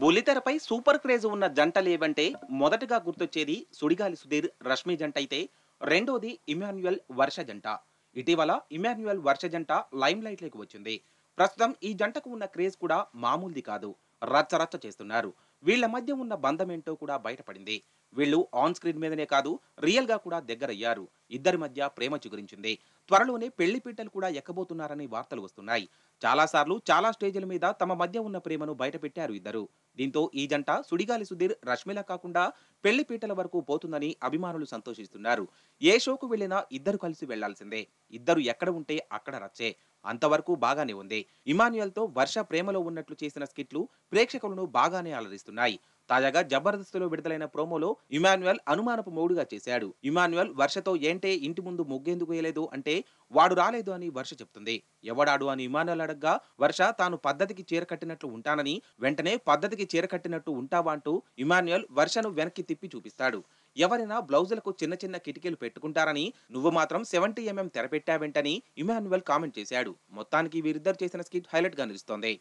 బుల్లితెరపై super craze ఉన్న ఏవంటే మొదటగా గుర్తొచ్చేది సుడిగాలి సుధీర్ రష్మి జంట అయితే రెండోది ఇమాన్యుయల్ వర్ష జంట ఇటీవల ఇమాన్యుయల్ వర్ష జంట లైమ్ లైట్లోకి వచ్చింది ప్రస్తుతం ఈ జంటకు ఉన్న క్రేజ్ కూడా మామూలుది కాదు రచ్చరచ్చ చేస్తున్నారు వీళ్ల మధ్య ఉన్న బంధం ఏంటో కూడా బయటపడింది వీళ్ళు ఆన్ స్క్రీన్ మీదనే కాదు రియల్గా కూడా దగ్గరయ్యారు ఇద్దరి మధ్య ప్రేమ చిగురించింది త్వరలోనే పెళ్లి పీటలు కూడా ఎక్కబోతున్నారని వార్తలు వస్తున్నాయి చాలాసార్లు చాలా స్టేజ్ల మీద తమ మధ్య ఉన్న ప్రేమను బయటపెట్టారు ఇద్దరు దీంతో ఈ జంట సుడిగాలి సుధీర్ రష్మిల కాకుండా పెళ్లి పీటల వరకు పోతుందని అభిమానులు సంతోషిస్తున్నారు ఏ షోకు వెళ్ళినా ఇద్దరు కలిసి వెళ్లాల్సిందే ఇద్దరు ఎక్కడ ఉంటే అక్కడ రచ్చే అంతవరకు బాగానే ఉంది ఇమాన్యుయల్తో వర్ష ప్రేమలో ఉన్నట్లు చేసిన స్కిట్లు ప్రేక్షకులను బాగానే అలరిస్తున్నాయి తాజాగా జబర్దస్త్లో విడుదలైన ప్రోమోలో ఇమాన్యుయల్ అనుమానపు మౌడుగా చేశాడు ఇమాన్యుయల్ వర్షతో ఏంటి అంటే ఇంటి ముందు ముగ్గెందుకు వేయలేదు అంటే వాడు రాలేదు అని వర్ష చెప్తుంది ఎవడాడు అని విమానాలు అడగ్గా వర్ష తాను పద్ధతికి చీరకట్టినట్లు ఉంటానని వెంటనే పద్ధతికి చీరకట్టినట్టు ఉంటావా అంటూ ఇమాన్యుయల్ వర్షను వెనక్కి తిప్పి చూపిస్తాడు ఎవరైనా బ్లౌజులకు చిన్న చిన్న కిటికీలు పెట్టుకుంటారని నువ్వు మాత్రం సెవెంటీ ఎంఎం తెరపెట్టావేంటని ఇమాన్యువల్ కామెంట్ చేశాడు మొత్తానికి వీరిద్దరు చేసిన స్కిట్ హైలైట్ గా నిలుస్తోంది